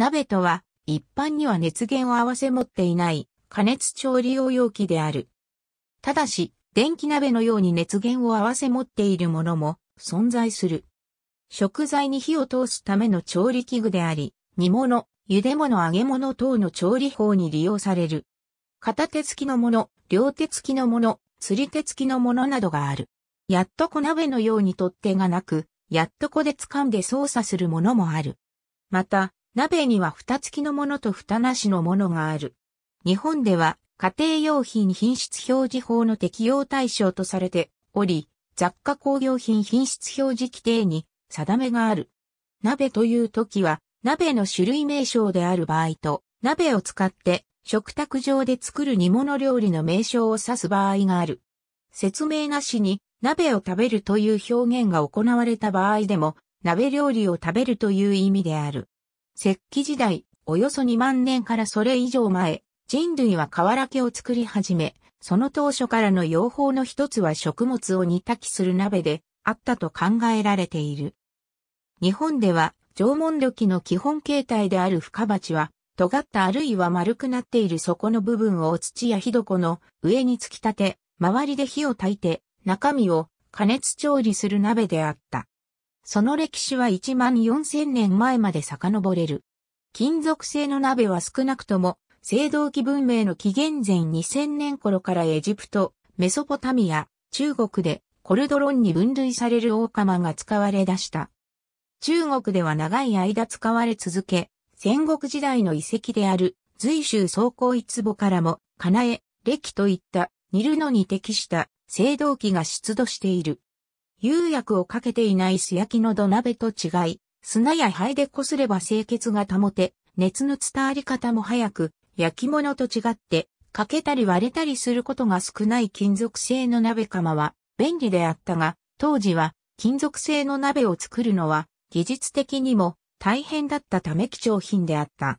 鍋とは、一般には熱源を合わせ持っていない加熱調理用容器である。ただし、電気鍋のように熱源を合わせ持っているものも存在する。食材に火を通すための調理器具であり、煮物、茹で物、揚げ物等の調理法に利用される。片手付きのもの、両手付きのもの、釣り手付きのものなどがある。やっとこ鍋のように取っ手がなく、やっとこで掴んで操作するものもある。また、鍋には蓋付きのものと蓋なしのものがある。日本では家庭用品品質表示法の適用対象とされており、雑貨工業品品質表示規定に定めがある。鍋という時は、鍋の種類名称である場合と、鍋を使って食卓上で作る煮物料理の名称を指す場合がある。説明なしに鍋を食べるという表現が行われた場合でも、鍋料理を食べるという意味である。石器時代、およそ2万年からそれ以上前、人類は瓦家を作り始め、その当初からの用法の一つは食物を煮炊きする鍋であったと考えられている。日本では縄文土器の基本形態である深鉢は、尖ったあるいは丸くなっている底の部分を土や火床の上に突き立て、周りで火を焚いて、中身を加熱調理する鍋であった。その歴史は1万4000年前まで遡れる。金属製の鍋は少なくとも、青銅器文明の紀元前2000年頃からエジプト、メソポタミア、中国でコルドロンに分類される大釜が使われ出した。中国では長い間使われ続け、戦国時代の遺跡である随州総行一墓からも、エ、レ歴といった、煮るのに適した青銅器が出土している。釉薬をかけていない素焼きの土鍋と違い、砂や灰でこすれば清潔が保て、熱の伝わり方も早く、焼き物と違って、かけたり割れたりすることが少ない金属製の鍋釜は便利であったが、当時は金属製の鍋を作るのは技術的にも大変だったため貴重品であった。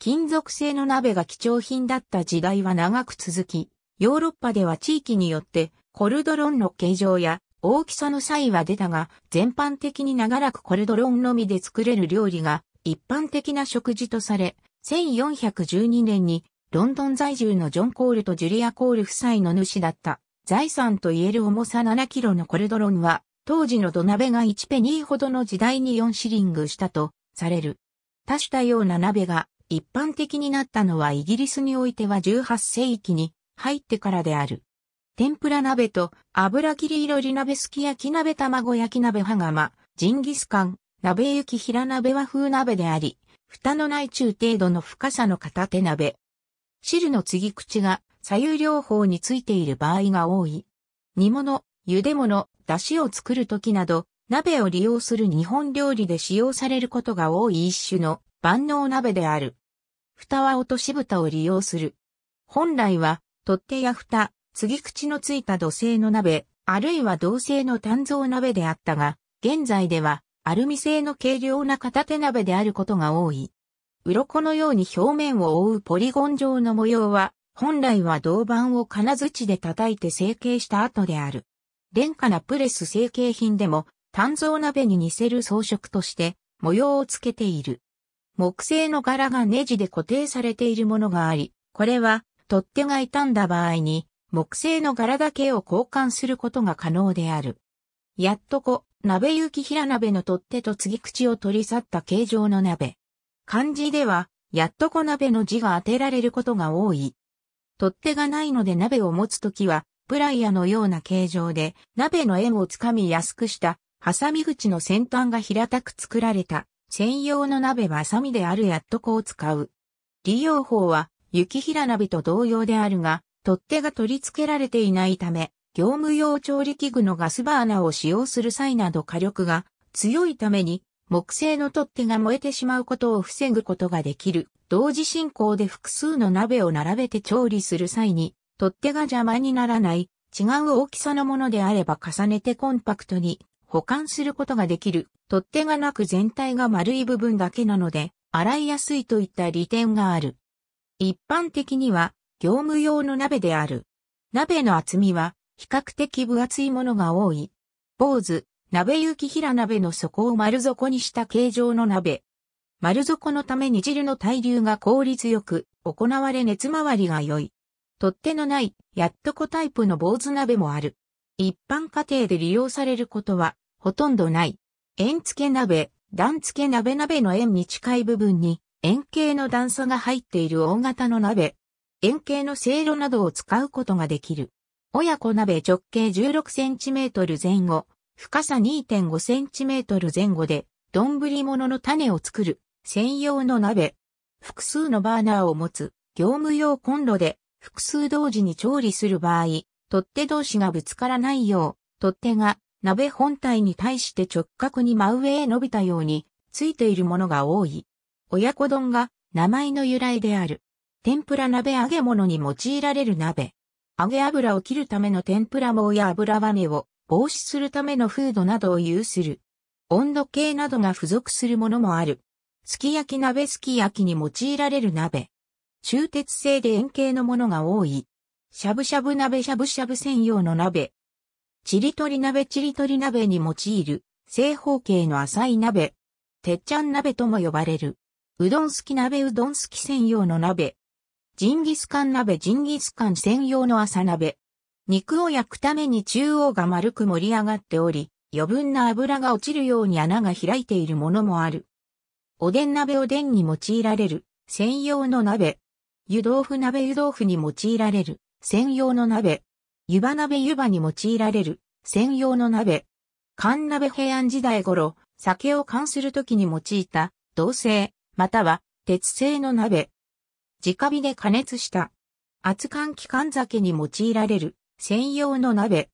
金属製の鍋が貴重品だった時代は長く続き、ヨーロッパでは地域によってコルドロンの形状や大きさの際は出たが、全般的に長らくコルドロンのみで作れる料理が一般的な食事とされ、1412年にロンドン在住のジョン・コールとジュリア・コール夫妻の主だった財産と言える重さ7キロのコルドロンは、当時の土鍋が1ペニーほどの時代に4シリングしたとされる。多種多様な鍋が一般的になったのはイギリスにおいては18世紀に入ってからである。天ぷら鍋と油切りいり鍋すき焼き鍋卵焼き鍋はがま、ジンギスカン、鍋雪平鍋和風鍋であり、蓋のない中程度の深さの片手鍋。汁の継ぎ口が左右両方についている場合が多い。煮物、茹で物、出汁を作るときなど、鍋を利用する日本料理で使用されることが多い一種の万能鍋である。蓋は落とし蓋を利用する。本来は、取っ手や蓋、継ぎ口のついた土製の鍋、あるいは銅製の炭造鍋であったが、現在ではアルミ製の軽量な片手鍋であることが多い。鱗のように表面を覆うポリゴン状の模様は、本来は銅板を金槌で叩いて成形した後である。廉価なプレス成形品でも、炭造鍋に似せる装飾として模様をつけている。木製の柄がネジで固定されているものがあり、これは取っ手が傷んだ場合に木製の柄だけを交換することが可能である。やっとこ、鍋行き平鍋の取っ手と継ぎ口を取り去った形状の鍋。漢字では、やっとこ鍋の字が当てられることが多い。取っ手がないので鍋を持つときは、プライヤのような形状で、鍋の円をつかみやすくした、ハサミ口の先端が平たく作られた、専用の鍋はハサミであるやっとこを使う。利用法は、雪平鍋と同様であるが、取っ手が取り付けられていないため、業務用調理器具のガスバーナーを使用する際など火力が強いために木製の取っ手が燃えてしまうことを防ぐことができる。同時進行で複数の鍋を並べて調理する際に取っ手が邪魔にならない違う大きさのものであれば重ねてコンパクトに保管することができる。取っ手がなく全体が丸い部分だけなので洗いやすいといった利点がある。一般的には業務用の鍋である。鍋の厚みは比較的分厚いものが多い。坊主、鍋行き平鍋の底を丸底にした形状の鍋。丸底のため煮汁の対流が効率よく、行われ熱回りが良い。取っ手のない、やっとこタイプの坊主鍋もある。一般家庭で利用されることは、ほとんどない。円付け鍋、段付け鍋鍋の円に近い部分に、円形の段差が入っている大型の鍋。円形のせいろなどを使うことができる。親子鍋直径 16cm 前後、深さ 2.5cm 前後で、丼物の種を作る専用の鍋。複数のバーナーを持つ業務用コンロで複数同時に調理する場合、取っ手同士がぶつからないよう、取っ手が鍋本体に対して直角に真上へ伸びたようについているものが多い。親子丼が名前の由来である。天ぷら鍋揚げ物に用いられる鍋。揚げ油を切るための天ぷら棒や油バネを防止するためのフードなどを有する。温度計などが付属するものもある。すき焼き鍋すき焼きに用いられる鍋。中鉄製で円形のものが多い。しゃぶしゃぶ鍋しゃぶしゃぶ専用の鍋。ちりとり鍋ちりとり鍋に用いる正方形の浅い鍋。てっちゃん鍋とも呼ばれる。うどんすき鍋うどんすき専用の鍋。ジンギスカン鍋ジンギスカン専用の朝鍋。肉を焼くために中央が丸く盛り上がっており、余分な油が落ちるように穴が開いているものもある。おでん鍋おでんに用いられる専用の鍋。湯豆腐鍋湯豆腐に用いられる専用の鍋。湯葉鍋湯葉に用いられる専用の鍋。缶鍋平安時代頃、酒を缶するときに用いた銅製、または鉄製の鍋。直火で加熱した。熱換期間酒に用いられる専用の鍋。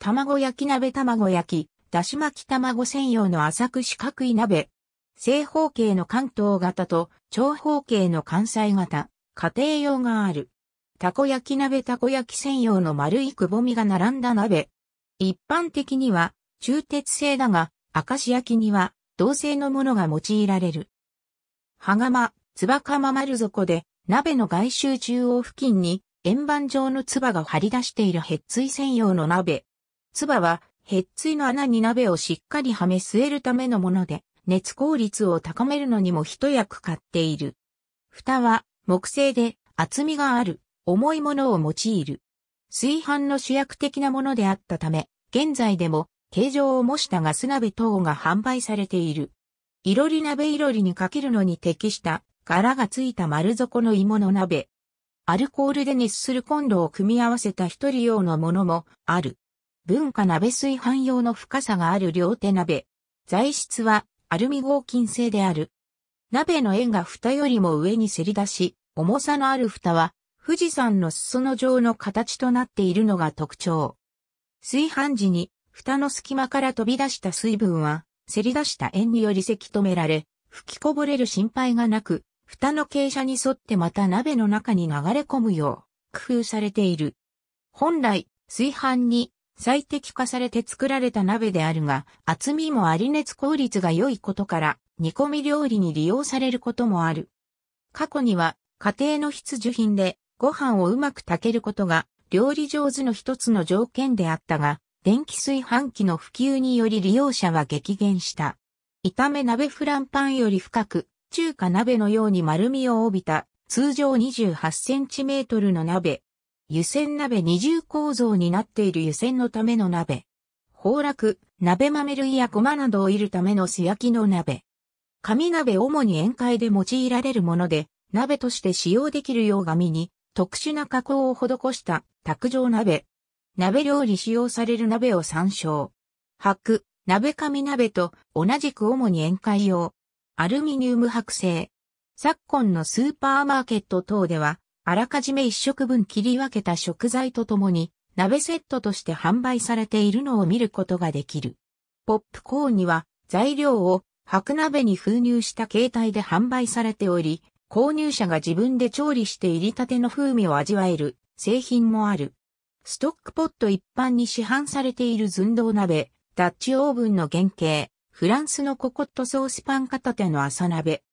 卵焼き鍋卵焼き、だし巻き卵専用の浅く四角い鍋。正方形の関東型と長方形の関西型、家庭用がある。たこ焼き鍋たこ焼き専用の丸いくぼみが並んだ鍋。一般的には中鉄製だが、明石焼きには銅製のものが用いられる。はがま、つばかま丸底で、鍋の外周中央付近に円盤状の唾が張り出しているヘッツイ専用の鍋。唾はヘッツイの穴に鍋をしっかりはめ据えるためのもので、熱効率を高めるのにも一役買っている。蓋は木製で厚みがある重いものを用いる。炊飯の主役的なものであったため、現在でも形状を模したガス鍋等が販売されている。いろり鍋いろりにかけるのに適した柄がついた丸底の芋の鍋。アルコールで熱するコンロを組み合わせた一人用のものもある。文化鍋炊飯用の深さがある両手鍋。材質はアルミ合金製である。鍋の円が蓋よりも上にせり出し、重さのある蓋は富士山の裾野状の形となっているのが特徴。炊飯時に蓋の隙間から飛び出した水分は、せり出した円によりせき止められ、吹きこぼれる心配がなく、蓋の傾斜に沿ってまた鍋の中に流れ込むよう工夫されている。本来、炊飯に最適化されて作られた鍋であるが、厚みもあり熱効率が良いことから、煮込み料理に利用されることもある。過去には、家庭の必需品で、ご飯をうまく炊けることが、料理上手の一つの条件であったが、電気炊飯器の普及により利用者は激減した。炒め鍋フランパンより深く、中華鍋のように丸みを帯びた通常 28cm の鍋。湯煎鍋二重構造になっている湯煎のための鍋。崩落、鍋豆類やごまなどを入るための素焼きの鍋。紙鍋主に宴会で用いられるもので、鍋として使用できるよう紙に特殊な加工を施した卓上鍋。鍋料理使用される鍋を参照。白、鍋紙鍋と同じく主に宴会用、アルミニウム剥製。昨今のスーパーマーケット等では、あらかじめ一食分切り分けた食材とともに、鍋セットとして販売されているのを見ることができる。ポップコーンには、材料を白鍋に封入した形態で販売されており、購入者が自分で調理して入りたての風味を味わえる製品もある。ストックポット一般に市販されている寸胴鍋、ダッチオーブンの原型、フランスのココットソースパン片手の朝鍋。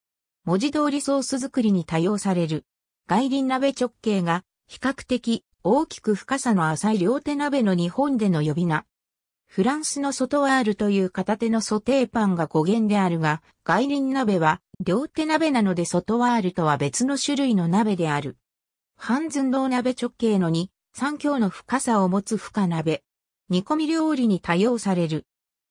文字通りソース作りに多用される。外輪鍋直径が比較的大きく深さの浅い両手鍋の日本での呼び名。フランスのソトワールという片手のソテーパンが語源であるが、外輪鍋は両手鍋なのでソトワールとは別の種類の鍋である。半寸胴鍋直径の2、3強の深さを持つ深鍋。煮込み料理に多用される。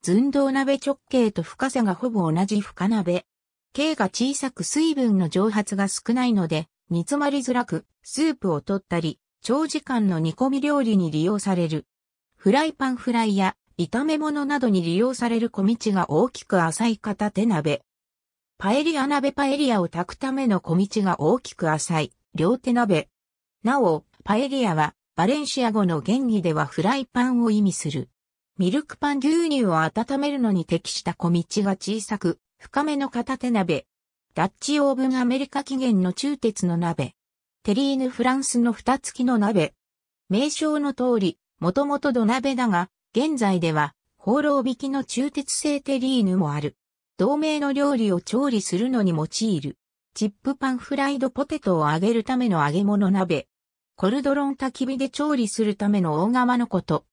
寸胴鍋直径と深さがほぼ同じ深鍋。径が小さく水分の蒸発が少ないので、煮詰まりづらく、スープを取ったり、長時間の煮込み料理に利用される。フライパンフライや炒め物などに利用される小道が大きく浅い片手鍋。パエリア鍋パエリアを炊くための小道が大きく浅い両手鍋。なお、パエリアはバレンシア語の原義ではフライパンを意味する。ミルクパン牛乳を温めるのに適した小道が小さく、深めの片手鍋。ダッチオーブンアメリカ起源の中鉄の鍋。テリーヌフランスの蓋付きの鍋。名称の通り、もともと土鍋だが、現在では、放浪引きの中鉄製テリーヌもある。同名の料理を調理するのに用いる。チップパンフライドポテトを揚げるための揚げ物鍋。コルドロン焚き火で調理するための大釜のこと。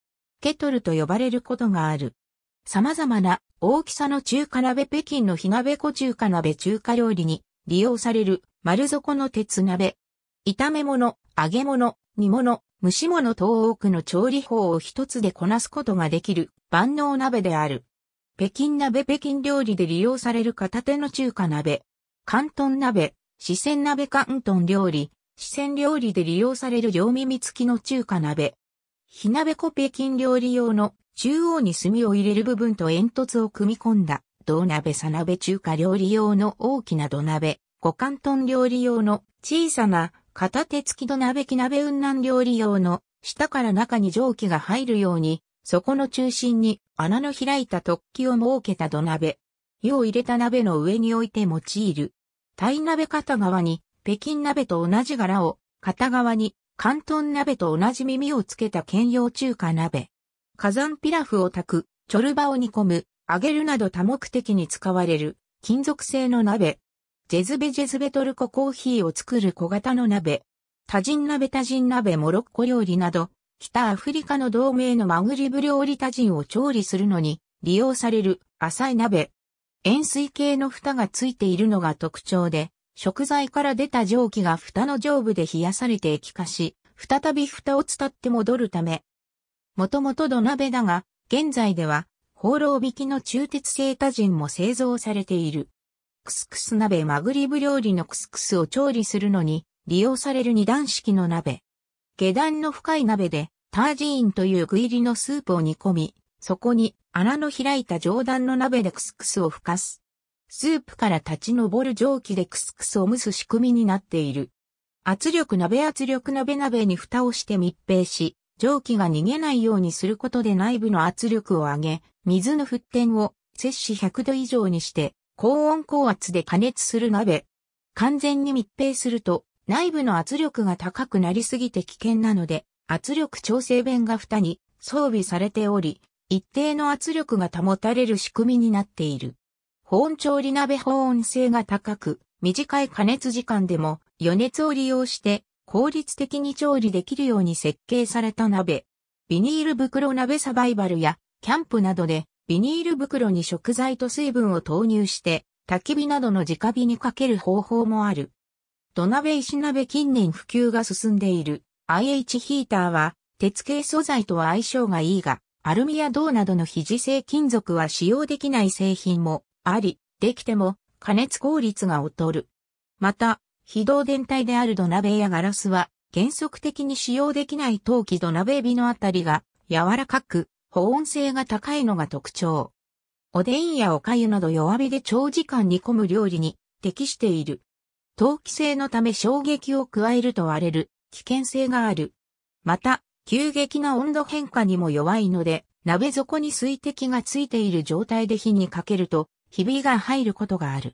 ケトルと呼ばれることがある。様々な大きさの中華鍋北京の火鍋小中華鍋中華料理に利用される丸底の鉄鍋。炒め物、揚げ物、煮物、蒸し物等多くの調理法を一つでこなすことができる万能鍋である。北京鍋北京料理で利用される片手の中華鍋。関東鍋、四川鍋関東料理、四川料理で利用される両耳付きの中華鍋。火鍋粉北京料理用の中央に炭を入れる部分と煙突を組み込んだ銅鍋さ鍋中華料理用の大きな土鍋、五関東料理用の小さな片手付き土鍋木鍋雲南料理用の下から中に蒸気が入るように、そこの中心に穴の開いた突起を設けた土鍋。湯を入れた鍋の上に置いて用いる。タイ鍋片側に北京鍋と同じ柄を片側に関東鍋と同じ耳をつけた兼用中華鍋。火山ピラフを炊く、チョルバを煮込む、揚げるなど多目的に使われる、金属製の鍋。ジェズベジェズベトルココーヒーを作る小型の鍋。多人鍋多人鍋モロッコ料理など、北アフリカの同盟のマグリブ料理多人を調理するのに利用される浅い鍋。塩水系の蓋がついているのが特徴で、食材から出た蒸気が蓋の上部で冷やされて液化し、再び蓋を伝って戻るため。もともと土鍋だが、現在では、放浪引きの中鉄製多人も製造されている。クスクス鍋マグリブ料理のクスクスを調理するのに利用される二段式の鍋。下段の深い鍋でタージーンという具入りのスープを煮込み、そこに穴の開いた上段の鍋でクスクスをふかす。スープから立ち上る蒸気でクスクスを蒸す仕組みになっている。圧力鍋圧力鍋鍋に蓋をして密閉し、蒸気が逃げないようにすることで内部の圧力を上げ、水の沸点を摂氏100度以上にして、高温高圧で加熱する鍋。完全に密閉すると、内部の圧力が高くなりすぎて危険なので、圧力調整弁が蓋に装備されており、一定の圧力が保たれる仕組みになっている。保温調理鍋保温性が高く、短い加熱時間でも余熱を利用して効率的に調理できるように設計された鍋。ビニール袋鍋サバイバルやキャンプなどでビニール袋に食材と水分を投入して焚き火などの直火にかける方法もある。土鍋石鍋近年普及が進んでいる IH ヒーターは鉄系素材とは相性がいいが、アルミや銅などの非磁製金属は使用できない製品もあり、できても加熱効率が劣る。また、非導電体である土鍋やガラスは原則的に使用できない陶器土鍋火のあたりが柔らかく保温性が高いのが特徴。おでんやおかゆなど弱火で長時間煮込む料理に適している。陶器性のため衝撃を加えると割れる危険性がある。また、急激な温度変化にも弱いので、鍋底に水滴がついている状態で火にかけるとひびが入ることがある。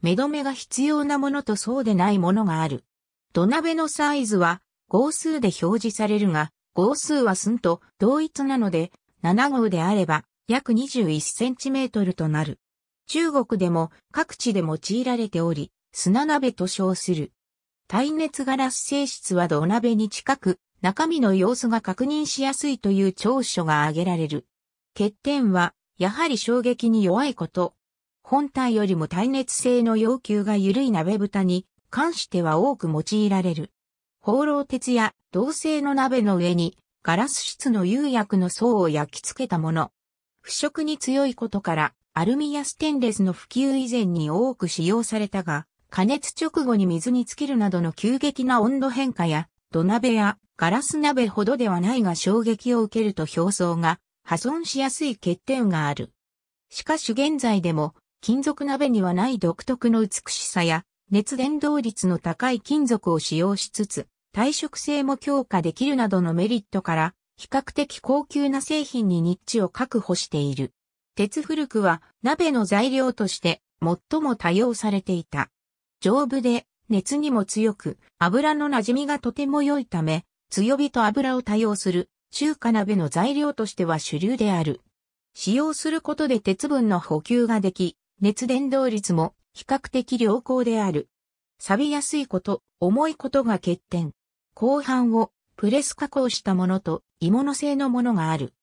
目止めが必要なものとそうでないものがある。土鍋のサイズは号数で表示されるが、号数は寸と同一なので、7号であれば約2 1トルとなる。中国でも各地で用いられており、砂鍋と称する。耐熱ガラス性質は土鍋に近く、中身の様子が確認しやすいという長所が挙げられる。欠点は、やはり衝撃に弱いこと、本体よりも耐熱性の要求が緩い鍋蓋に関しては多く用いられる。放浪鉄や銅製の鍋の上にガラス質の釉薬の層を焼き付けたもの。腐食に強いことからアルミやステンレスの普及以前に多く使用されたが、加熱直後に水につけるなどの急激な温度変化や土鍋やガラス鍋ほどではないが衝撃を受けると表層が破損しやすい欠点がある。しかし現在でも金属鍋にはない独特の美しさや、熱伝導率の高い金属を使用しつつ、耐食性も強化できるなどのメリットから、比較的高級な製品にニッチを確保している。鉄古くは鍋の材料として最も多用されていた。丈夫で熱にも強く油の馴染みがとても良いため強火と油を多用する中華鍋の材料としては主流である。使用することで鉄分の補給ができ熱伝導率も比較的良好である。錆びやすいこと、重いことが欠点。後半をプレス加工したものと鋳物製のものがある。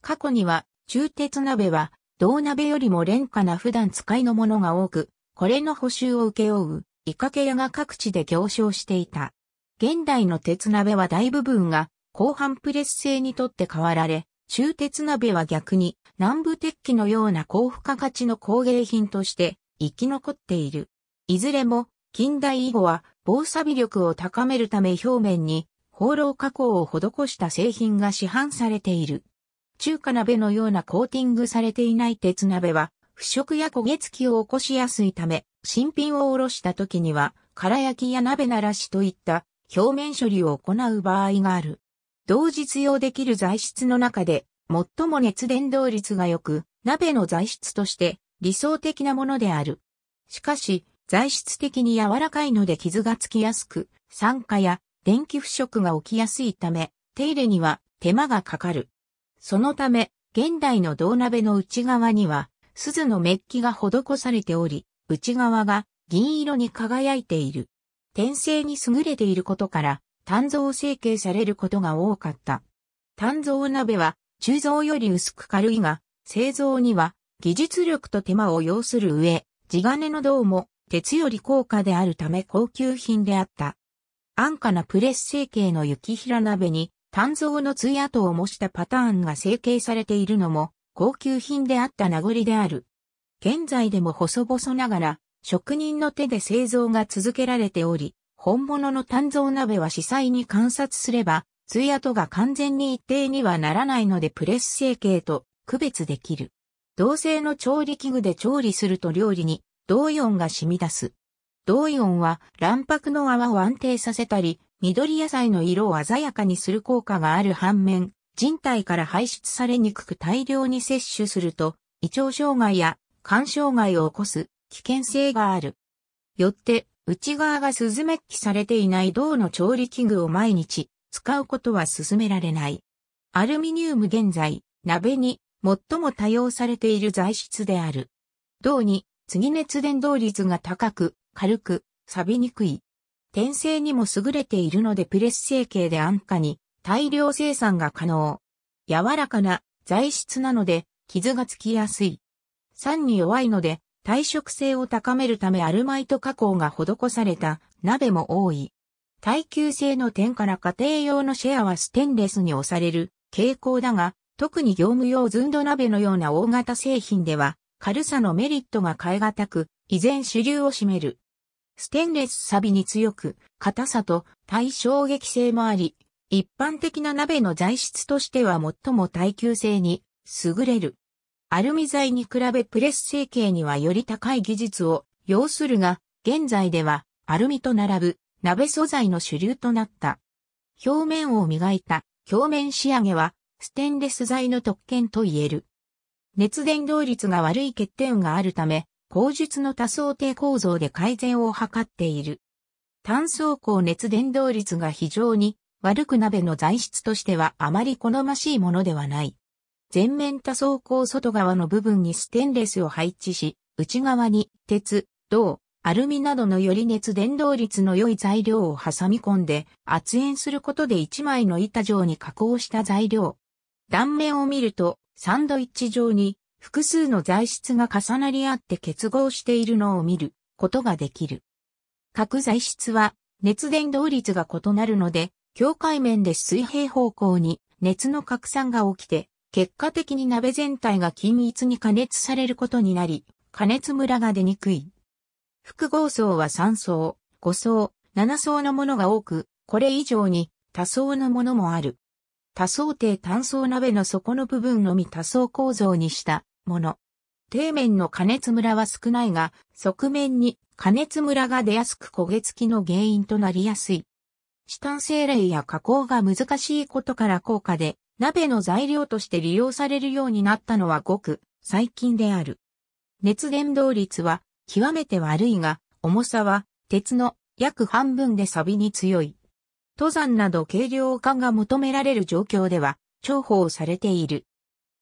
過去には中鉄鍋は銅鍋よりも廉価な普段使いのものが多く、これの補修を請け負う、イカケ屋が各地で行商していた。現代の鉄鍋は大部分が後半プレス製にとって変わられ、鋳鉄鍋は逆に南部鉄器のような高付加価値の工芸品として生き残っている。いずれも近代以後は防錆力を高めるため表面に放浪加工を施した製品が市販されている。中華鍋のようなコーティングされていない鉄鍋は腐食や焦げ付きを起こしやすいため、新品をおろした時には、空焼きや鍋ならしといった表面処理を行う場合がある。同実用できる材質の中で、最も熱伝導率が良く、鍋の材質として理想的なものである。しかし、材質的に柔らかいので傷がつきやすく、酸化や電気腐食が起きやすいため、手入れには手間がかかる。そのため、現代の銅鍋の内側には、鈴のメッキが施されており、内側が銀色に輝いている。転生に優れていることから、炭造成形されることが多かった。炭造鍋は、鋳造より薄く軽いが、製造には、技術力と手間を要する上、地金の銅も、鉄より高価であるため高級品であった。安価なプレス成形の雪平鍋に、炭造のツヤとを模したパターンが成形されているのも、高級品であった名残である。現在でも細々ながら、職人の手で製造が続けられており、本物の炭蔵鍋は司祭に観察すれば、夜とが完全に一定にはならないのでプレス成形と区別できる。同性の調理器具で調理すると料理に銅イオンが染み出す。銅イオンは卵白の泡を安定させたり、緑野菜の色を鮮やかにする効果がある反面、人体から排出されにくく大量に摂取すると、胃腸障害や肝障害を起こす危険性がある。よって、内側がスズメッキされていない銅の調理器具を毎日使うことは勧められない。アルミニウム現在、鍋に最も多用されている材質である。銅に次熱伝導率が高く、軽く、錆びにくい。転生にも優れているのでプレス成形で安価に大量生産が可能。柔らかな材質なので傷がつきやすい。酸に弱いので耐食性を高めるためアルマイト加工が施された鍋も多い。耐久性の点から家庭用のシェアはステンレスに押される傾向だが、特に業務用ずんど鍋のような大型製品では、軽さのメリットが変え難く、依然主流を占める。ステンレス錆に強く、硬さと対衝撃性もあり、一般的な鍋の材質としては最も耐久性に優れる。アルミ材に比べプレス成形にはより高い技術を要するが、現在ではアルミと並ぶ鍋素材の主流となった。表面を磨いた表面仕上げはステンレス材の特権と言える。熱伝導率が悪い欠点があるため、工述の多層低構造で改善を図っている。単素鋼熱伝導率が非常に悪く鍋の材質としてはあまり好ましいものではない。全面多層構外側の部分にステンレスを配置し、内側に鉄、銅、アルミなどのより熱伝導率の良い材料を挟み込んで圧縁することで1枚の板状に加工した材料。断面を見るとサンドイッチ状に複数の材質が重なり合って結合しているのを見ることができる。各材質は熱伝導率が異なるので、境界面で水平方向に熱の拡散が起きて結果的に鍋全体が均一に加熱されることになり、加熱ムラが出にくい。複合層は3層、5層、7層のものが多く、これ以上に多層のものもある。多層底単層鍋の底の部分のみ多層構造にしたもの。底面の加熱ムラは少ないが、側面に加熱ムラが出やすく焦げ付きの原因となりやすい。チタン製や加工が難しいことから高価で、鍋の材料として利用されるようになったのはごく最近である。熱伝導率は極めて悪いが、重さは鉄の約半分で錆に強い。登山など軽量化が求められる状況では重宝されている。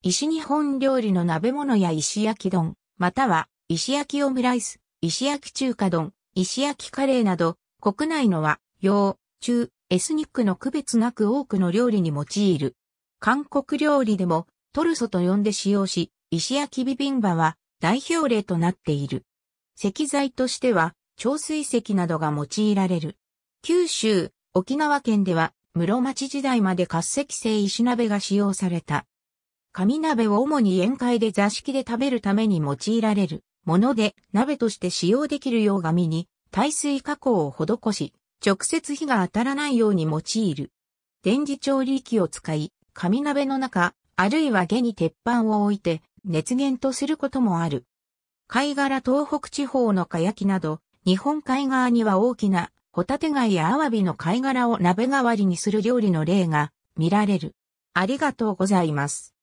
石日本料理の鍋物や石焼き丼、または石焼きオムライス、石焼き中華丼、石焼きカレーなど国内のは、洋、中、エスニックの区別なく多くの料理に用いる。韓国料理でもトルソと呼んで使用し、石焼ビビンバは代表例となっている。石材としては、長水石などが用いられる。九州、沖縄県では、室町時代まで活石製石鍋が使用された。紙鍋を主に宴会で座敷で食べるために用いられるもので、鍋として使用できるよう紙に、耐水加工を施し、直接火が当たらないように用いる。電磁調理器を使い、紙鍋の中、あるいは下に鉄板を置いて、熱源とすることもある。貝殻東北地方のかやきなど、日本海側には大きなホタテ貝やアワビの貝殻を鍋代わりにする料理の例が見られる。ありがとうございます。